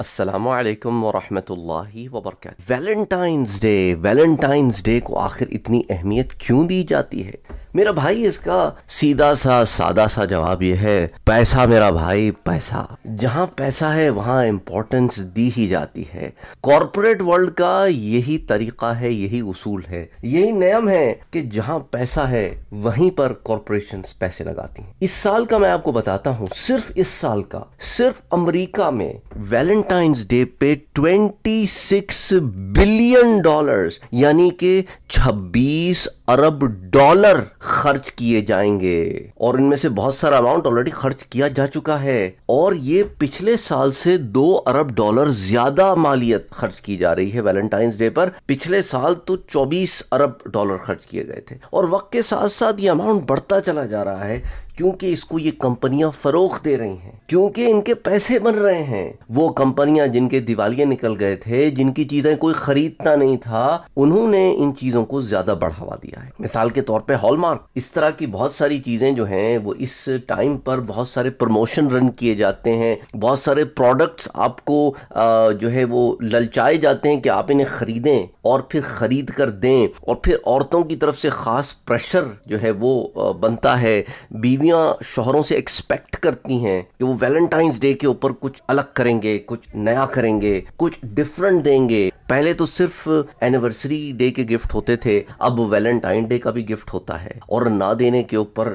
असलकम वरहि वबरक वैलेंटाइंस डे वैलेंटाइंस डे को आखिर इतनी अहमियत क्यों दी जाती है मेरा भाई इसका सीधा सा सादा सा जवाब यह है पैसा मेरा भाई पैसा जहां पैसा है वहां इम्पोर्टेंस दी ही जाती है कॉरपोरेट वर्ल्ड का यही तरीका है यही उसूल है यही नियम है कि जहां पैसा है वहीं पर कॉरपोरेशन पैसे लगाती हैं इस साल का मैं आपको बताता हूँ सिर्फ इस साल का सिर्फ अमरीका में वैलेंटाइन वैलेंटाइंस डे पे 26 बिलियन डॉलर्स यानी कि 26 अरब डॉलर खर्च किए जाएंगे और इनमें से बहुत सारा अमाउंट ऑलरेडी खर्च किया जा चुका है और ये पिछले साल से दो अरब डॉलर ज्यादा मालियत खर्च की जा रही है वैलेंटाइंस डे पर पिछले साल तो 24 अरब डॉलर खर्च किए गए थे और वक्त के साथ साथ ये अमाउंट बढ़ता चला जा रहा है क्योंकि इसको ये कंपनियां फरोख दे रही हैं क्योंकि इनके पैसे बन रहे हैं वो कंपनियां जिनके दिवालिया निकल गए थे जिनकी चीजें कोई खरीदता नहीं था उन्होंने इन चीजों को ज्यादा बढ़ावा दिया है मिसाल के तौर पे हॉलमार्क इस तरह की बहुत सारी चीजें जो हैं वो इस टाइम पर बहुत सारे प्रमोशन रन किए जाते हैं बहुत सारे प्रोडक्ट्स आपको जो है वो ललचाए जाते हैं कि आप इन्हें खरीदें और फिर खरीद कर दें और फिर औरतों की तरफ से खास प्रेशर जो है वो बनता है बीवी बीवियाँ शोहरों से एक्सपेक्ट करती हैं कि वो वैलेंटाइंस डे के ऊपर कुछ अलग करेंगे कुछ नया करेंगे कुछ डिफरेंट देंगे पहले तो सिर्फ एनिवर्सरी डे के गिफ्ट होते थे अब वैलेंटाइन डे का भी गिफ्ट होता है और ना देने के ऊपर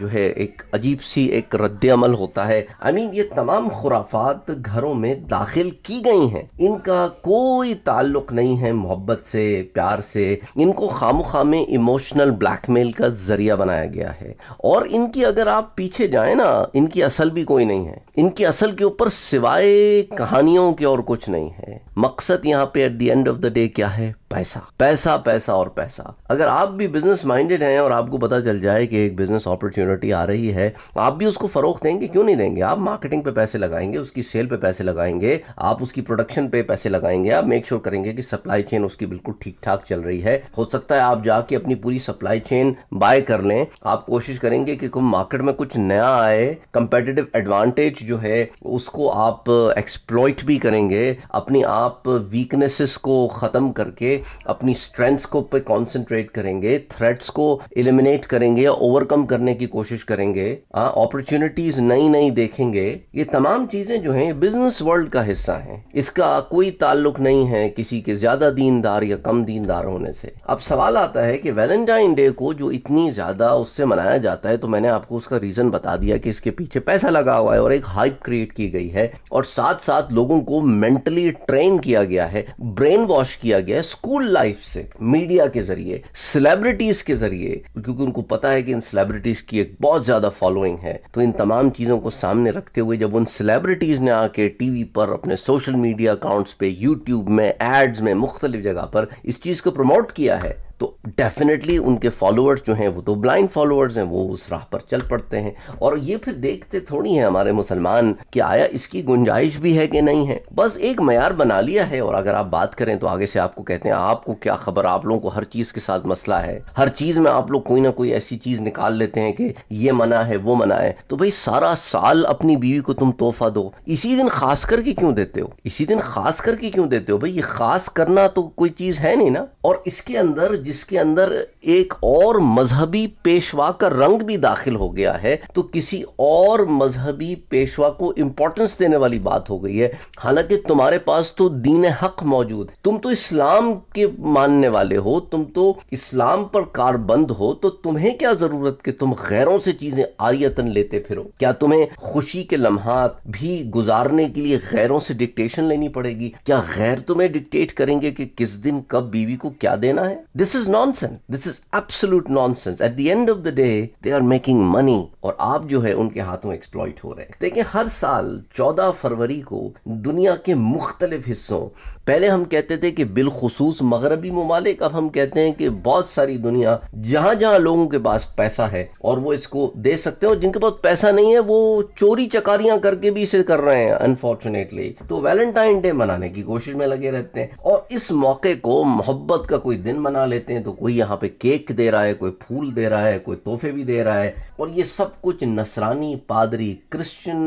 जो है एक अजीब सी एक रद्द अमल होता है आई I मीन mean, ये तमाम खुराफात घरों में दाखिल की गई हैं इनका कोई ताल्लुक नहीं है मोहब्बत से प्यार से इनको खामो खामे इमोशनल ब्लैकमेल का जरिया बनाया गया है और इनकी अगर आप पीछे जाए ना इनकी असल भी कोई नहीं है इनकी असल के ऊपर सिवाय कहानियों के और कुछ नहीं है मकसद यहाँ पे at the end of the day क्या है पैसा पैसा पैसा और पैसा अगर आप भी बिजनेस माइंडेड हैं और आपको पता चल जाए कि एक बिजनेस अपॉर्चुनिटी आ रही है आप भी उसको फरोख देंगे क्यों नहीं देंगे आप मार्केटिंग पे पैसे लगाएंगे उसकी सेल पे पैसे लगाएंगे आप उसकी प्रोडक्शन पे पैसे लगाएंगे आप मेक श्योर करेंगे कि सप्लाई चेन उसकी बिल्कुल ठीक ठाक चल रही है हो सकता है आप जाके अपनी पूरी सप्लाई चेन बाय कर लें आप कोशिश करेंगे कि मार्केट में कुछ नया आए कंपेटेटिव एडवांटेज जो है उसको आप एक्सप्लॉइट भी करेंगे अपनी आप वीकनेसेस को खत्म करके अपनी स्ट्रेंथ्स को पे कॉन्सेंट्रेट करेंगे थ्रेट्स को इलिमिनेट करेंगे या ओवरकम करने की कोशिश करेंगे अपॉर्चुनिटीज नई नई देखेंगे ये तमाम चीजें जो हैं बिजनेस वर्ल्ड का हिस्सा हैं इसका कोई ताल्लुक नहीं है किसी के ज्यादा दीनदार या कम दीनदार होने से अब सवाल आता है कि वैलेंटाइन डे को जो इतनी ज्यादा उससे मनाया जाता है तो मैंने आपको उसका रीजन बता दिया कि इसके पीछे पैसा लगा हुआ है और एक हाइप क्रिएट की गई है और साथ साथ लोगों को मेंटली ट्रेन किया गया है ब्रेन वॉश किया गया है स्कूल लाइफ से मीडिया के जरिए सेलिब्रिटीज के जरिए क्योंकि उनको पता है कि इन सेलिब्रिटीज की एक बहुत ज्यादा फॉलोइंग है तो इन तमाम चीजों को सामने रखते हुए जब उन सेलिब्रिटीज ने आके टीवी पर अपने सोशल मीडिया अकाउंट्स पे यूट्यूब में एड्स में मुख्तलिफ जगह पर इस चीज को प्रमोट किया है तो डेफिनेटली उनके फॉलोअर्स जो हैं वो तो ब्लाइंड फॉलोअर्स हैं वो उस राह पर चल पड़ते हैं और ये फिर देखते थोड़ी हैं हमारे मुसलमान कि आया इसकी गुंजाइश भी है कि नहीं है बस एक मैार बना लिया है और अगर आप बात करें तो आगे से आपको कहते हैं आपको क्या खबर आप लोगों को हर चीज़ के साथ मसला है हर चीज़ में आप लोग कोई ना कोई ऐसी चीज़ निकाल लेते हैं कि ये मना है वो मना है तो भाई सारा साल अपनी बीवी को तुम तोहफा दो इसी दिन खास करके क्यों देते हो इसी दिन खास करके क्यों देते हो भाई ये खास करना तो कोई चीज़ है नहीं ना और इसके अंदर जिसके अंदर एक और मजहबी पेशवा का रंग भी दाखिल हो गया है तो किसी और मजहबी पेशवा को इम्पोर्टेंस देने वाली बात हो गई है हालांकि तुम्हारे पास तो दीन हक मौजूद तुम तो इस्लाम के मानने वाले हो तुम तो इस्लाम पर कारबंद हो तो तुम्हें क्या जरूरत कि तुम गैरों से चीजें आरियतन लेते फिरो क्या तुम्हें खुशी के लम्हात भी गुजारने के लिए गैरों से डिक्टेशन लेनी पड़ेगी क्या गैर तुम्हें डिक्टेट करेंगे कि किस दिन कब बीवी को क्या देना है this is is nonsense. This is absolute nonsense. At the end of the day, they are making money और आप जो है उनके हाथों एक्सप्लॉइट हो रहे हैं देखिए हर साल 14 फरवरी को दुनिया के मुख्तलिफ हिस्सों पहले हम कहते थे कि बिलखसूस मगरबी ममालिक अब हम कहते हैं कि बहुत सारी दुनिया जहां जहां लोगों के पास पैसा है और वो इसको दे सकते हैं और जिनके पास पैसा नहीं है वो चोरी चकारियां करके भी इसे कर रहे हैं अनफॉर्चुनेटली तो वैलेंटाइन डे मनाने की कोशिश में लगे रहते हैं और इस मौके को मोहब्बत का कोई दिन मना लेते हैं तो कोई यहाँ पे केक दे रहा है कोई फूल दे रहा है कोई तोहफे भी दे रहा है और ये सब सब कुछ नसरानी पादरी क्रिश्चियन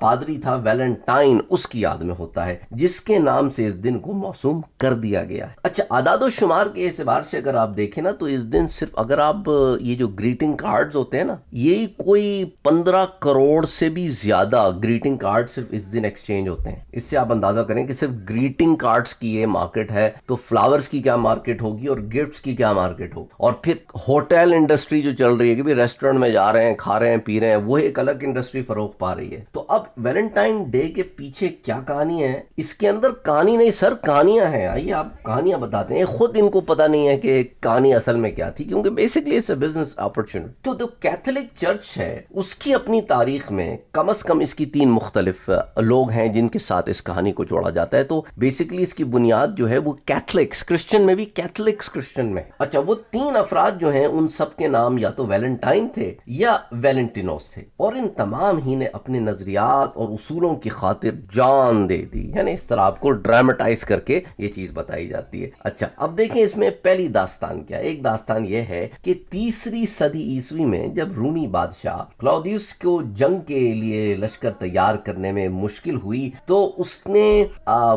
पादरी था वैलेंटाइन उसकी याद में होता है जिसके नाम से इस दिन को मौसम कर दिया गया है अच्छा आदाद शुमार के एतबार से अगर आप देखें ना तो इस दिन सिर्फ अगर आप ये जो ग्रीटिंग कार्ड्स होते हैं ना ये कोई पंद्रह करोड़ से भी ज्यादा ग्रीटिंग कार्ड सिर्फ इस दिन एक्सचेंज होते हैं इससे आप अंदाजा करें कि सिर्फ ग्रीटिंग कार्ड्स की ये मार्केट है तो फ्लावर्स की क्या मार्केट होगी और गिफ्ट्स की क्या मार्केट होगी और फिर होटल इंडस्ट्री जो चल रही है कि भी रेस्टोरेंट में जा रहे हैं खा खा रहे हैं पी रहे हैं वो एक अलग इंडस्ट्री फरोख पा रही है तो अब वैलेंटाइन डे के पीछे क्या कहानी है इसके अंदर कहानी नहीं सर कहानियां हैं आइए आप कहानियां बताते हैं खुद इनको पता नहीं है कि कहानी असल में क्या थी क्योंकि बेसिकली इट्स बिजनेस अपॉर्चुनिटी तो जो कैथोलिक चर्च है उसकी अपनी तारीख में कम अज कम इसकी तीन मुख्तलिफ लोग हैं जिनके साथ इस कहानी को जोड़ा जाता है तो बेसिकली इसकी बुनियाद जो है वो कैथलिक्स क्रिश्चियन में भी कैथलिक्स क्रिश्चियन में अच्छा वो तीन अफराद जो हैं उन सब के नाम या तो वैलेंटाइन थे या वेलेंटिनोस थे और इन तमाम ही ने अपने नजरियात और उसूलों की खातिर जान दे दी यानी इस तरह आपको ड्रामेटाइज करके ये चीज बताई जाती है अच्छा अब देखें इसमें पहली दास्तान क्या एक दास्तान यह है कि तीसरी सदी ईस्वी में जब रूमी बादशाह क्लाउदियस को जंग के लिए लश्कर तैयार करने में मुश्किल हुई तो उसने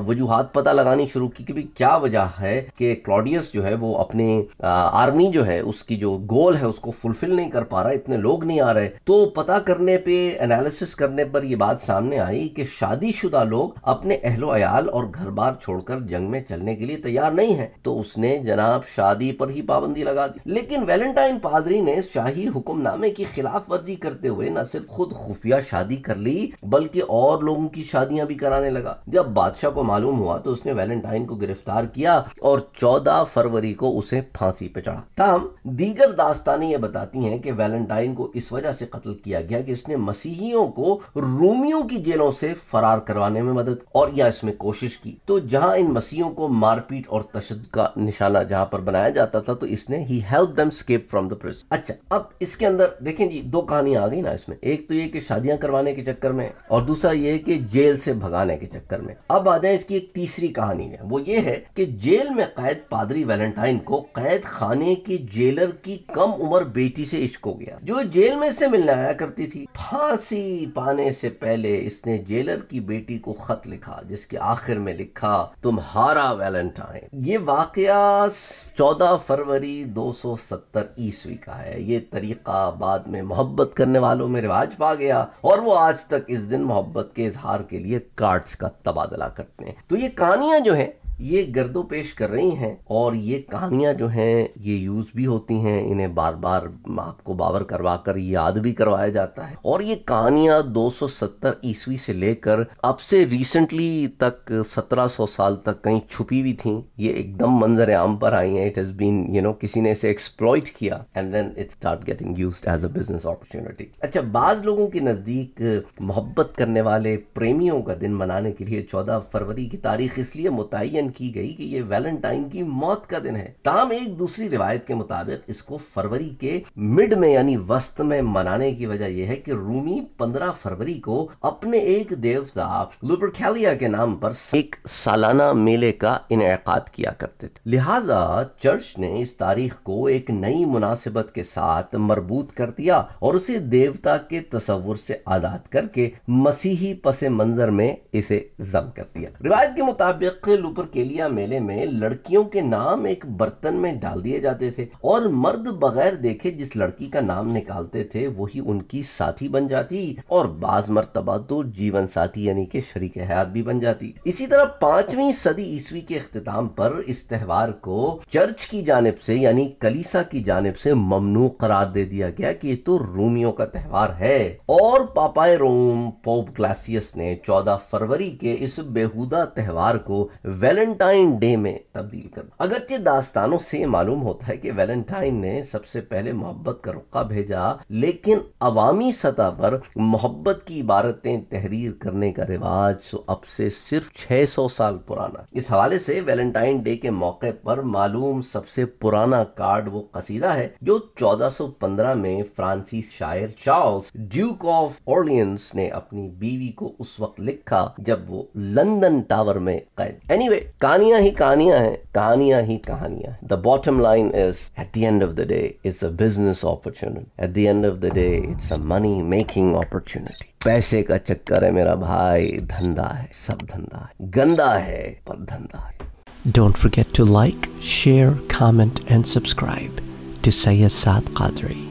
वजूहत पता लगानी शुरू की कि क्या वजह है कि क्लोडियस जो है वो अपने आर्मी जो है उसकी जो गोल है उसको फुलफिल नहीं कर पा रहा इतने लोग नहीं आ रहे रहे तो पता करने पे एनालिसिस करने पर यह बात सामने आई कि शादीशुदा लोग अपने अहलो अयाल और घर बार छोड़कर जंग में चलने के लिए तैयार नहीं है तो उसने जनाब शादी पर ही पाबंदी लगा दी लेकिन वैलेंटाइन पादरी ने शाही हुक्मनामे की खिलाफ वर्जी करते हुए न सिर्फ खुद खुफिया शादी कर ली बल्कि और लोगों की शादियां भी कराने लगा जब बादशाह को मालूम हुआ तो उसने वैलेंटाइन को गिरफ्तार किया और चौदह फरवरी को उसे फांसी पे चढ़ा तमाम दीगर दास्तानी ये बताती हैं कि वैलेंटाइन को इस वजह वजह से कत्ल किया गया कि इसने मसीहियों को रोमियों की जेलों से फरार करवाने में मदद और या इसमें कोशिश की तो जहां इन मसीहियों को मारपीट और तशद का निशाना जहां पर बनाया जाता था तो इसने he help them escape from the prison अच्छा अब इसके अंदर देखें जी दो कहानियां आ गई ना इसमें एक तो ये कि शादियां करवाने के चक्कर में और दूसरा ये कि जेल से भगाने के चक्कर में अब आ जाए इसकी एक तीसरी कहानी है वो ये है कि जेल में कैद पादरी वैलेंटाइन को कैद खाने की जेलर की कम उम्र बेटी से इश्क हो गया जो जेल में से मिलने आया करती थी फांसी पाने से पहले इसने जेलर की बेटी को खत लिखा जिसके आखिर में लिखा तुम्हारा वैलेंटाइन ये वाकया 14 फरवरी 270 ईस्वी का है ये तरीका बाद में मोहब्बत करने वालों में रिवाज पा गया और वो आज तक इस दिन मोहब्बत के इजहार के लिए कार्ड्स का तबादला करते हैं तो ये कहानियां जो है ये गर्दो पेश कर रही हैं और ये कहानियां जो हैं ये यूज़ भी होती हैं इन्हें बार बार आपको बावर करवा कर याद भी करवाया जाता है और ये कहानियां 270 ईस्वी से लेकर अब से रिसेंटली तक 1700 साल तक कहीं छुपी हुई थी ये एकदम मंजर आम पर आई हैं it has been you know किसी ने इसे एक्सप्लॉइट किया and then it start getting use as a business opportunity अच्छा बाज लोगों के नज़दीक मोहब्बत करने वाले प्रेमियों का दिन मनाने के लिए चौदह फरवरी की तारीख इसलिए मुतयन मेंशन की गई कि ये वैलेंटाइन की मौत का दिन है ताम एक दूसरी रिवायत के मुताबिक इसको फरवरी के मिड में यानी वस्त में मनाने की वजह यह है कि रूमी 15 फरवरी को अपने एक देवता लुबरखेलिया के नाम पर एक सालाना मेले का इनका किया करते थे लिहाजा चर्च ने इस तारीख को एक नई मुनासिबत के साथ मरबूत कर दिया और उसे देवता के तस्वुर से आजाद करके मसीही पसे मंजर में इसे जम कर दिया रिवायत के मुताबिक लुपर केलिया मेले में लड़कियों के नाम एक बर्तन में डाल दिए जाते थे और मर्द बगैर देखे जिस लड़की का नाम निकालते थे वही उनकी साथी बन जाती और बाज मरतबा तो जीवन साथी यानी के शरीक हयात भी बन जाती इसी तरह पांचवी सदी ईस्वी के अख्ताम पर इस त्यौहार को चर्च की जानब से यानी कलीसा की जानब से ममनू करार दे दिया गया कि ये तो रूमियों का त्यौहार है और पापाए रोम पोप क्लासियस ने चौदह फरवरी के इस बेहुदा त्यौहार को वेलेंट वैलेंटाइन डे में तब्दील अगर अगरचे दास्तानों से मालूम होता है कि वैलेंटाइन ने सबसे पहले मोहब्बत का रुका भेजा लेकिन अवामी सतह पर मोहब्बत की इबारतें तहरीर करने का रिवाज तो अब से सिर्फ 600 साल पुराना इस हवाले से वैलेंटाइन डे के मौके पर मालूम सबसे पुराना कार्ड वो कसीदा है जो 1415 में फ्रांसी शायर चार्ल्स ड्यूक ऑफ ऑर्लियंस ने अपनी बीवी को उस वक्त लिखा जब वो लंदन टावर में कैद एनीवे anyway, कहानियां ही कहानियां हैं कहानियां ही कहानियां the bottom line is at the end of the day it's a business opportunity at the end of the day it's a money making opportunity पैसे का चक्कर है मेरा भाई धंधा है सब धंधा है गंदा है पर धंधा है don't forget to like share comment and subscribe to Syed Saad Qadri